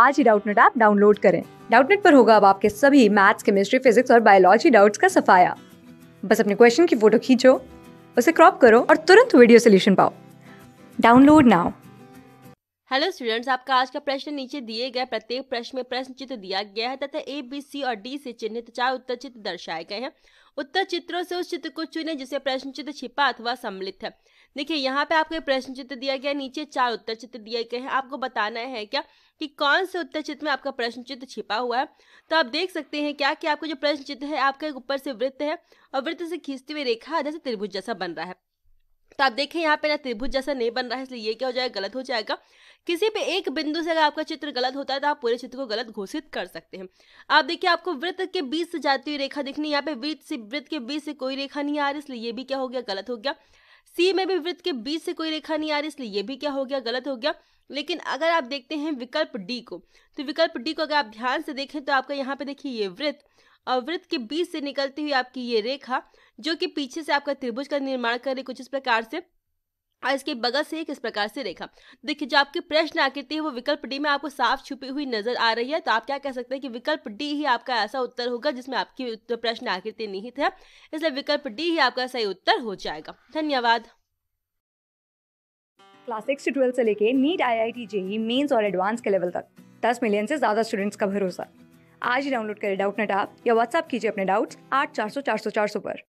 आज ही Doubtnut app download करें डाउटनेट पर होगा अब आपके सभी मैथ्स केमिस्ट्री फिजिक्स और बायोलॉजी डाउट्स का सफाया बस अपने क्वेश्चन की फोटो खींचो उसे क्रॉप करो और तुरंत वीडियो सोल्यूशन पाओ डाउनलोड नाउ हेलो स्टूडेंट्स आपका आज का प्रश्न नीचे दिए गए प्रत्येक प्रश्न में प्रश्न चित्र दिया गया है तथा ए बी सी और डी से चिन्हित चार उत्तर चित्र दर्शाए गए हैं उत्तर चित्रों से उस चित्र को चुने जिसे प्रश्न चित्र छिपा अथवा सम्मिलित है देखिए यहाँ पे आपको प्रश्न चित्र दिया गया नीचे चार उत्तर चित्र दिए गए हैं आपको बताना है क्या कि कौन से उत्तर चित्र में आपका प्रश्न चित्र छिपा हुआ है तो आप देख सकते हैं क्या कि आपको जो प्रश्न चित्र है आपका ऊपर से वृत्त है और वृत्त से खींचती हुई रेखा जैसे त्रिभुज जैसा बन रहा है तो आप देखें यहाँ पे ना त्रिभुज जैसा नहीं बन रहा है इसलिए ये क्या हो जाएगा गलत हो जाएगा किसी पे एक बिंदु से अगर आपका चित्र गलत होता है तो आप पूरे चित्र को गलत घोषित कर सकते हैं आप देखिए आपको वृत्त के बीच से जाती हुई रेखा दिखनी यहाँ पे वृत्त से वृत्त के बीच से कोई रेखा नहीं आ रही इसलिए ये भी क्या हो गया गलत हो गया सी में भी वृत्त के बीच से कोई रेखा नहीं आ रही इसलिए ये भी क्या हो गया गलत हो गया लेकिन अगर आप देखते हैं विकल्प डी को तो विकल्प डी को अगर आप ध्यान से देखें तो आपका यहाँ पे देखिए ये वृत्त और वृत्त के बीच से निकलती हुई आपकी ये रेखा जो कि पीछे से आपका त्रिभुज का निर्माण कर रही कुछ इस प्रकार से और इसके बगल से एक इस प्रकार से रेखा देखिए जो आपकी प्रश्न आकृति है वो विकल्प डी में आपको साफ छुपी हुई नजर आ रही है तो आप क्या कह सकते हैं कि विकल्प डी ही आपका ऐसा उत्तर होगा जिसमें आपकी प्रश्न आकृति निहित है इसलिए विकल्प डी ही आपका सही उत्तर हो जाएगा धन्यवाद क्लास सिक्स से ट्वेल्थ से लेके NEET I I T JEE mains और एडवांस के लेवल तक दस मिलियन से ज़्यादा स्टूडेंट्स का भरोसा आज ही डाउनलोड करें डाउट नेट आप या व्हाट्सअप कीजिए अपने डाउट्स आठ चार सौ चार सौ चार सौ पर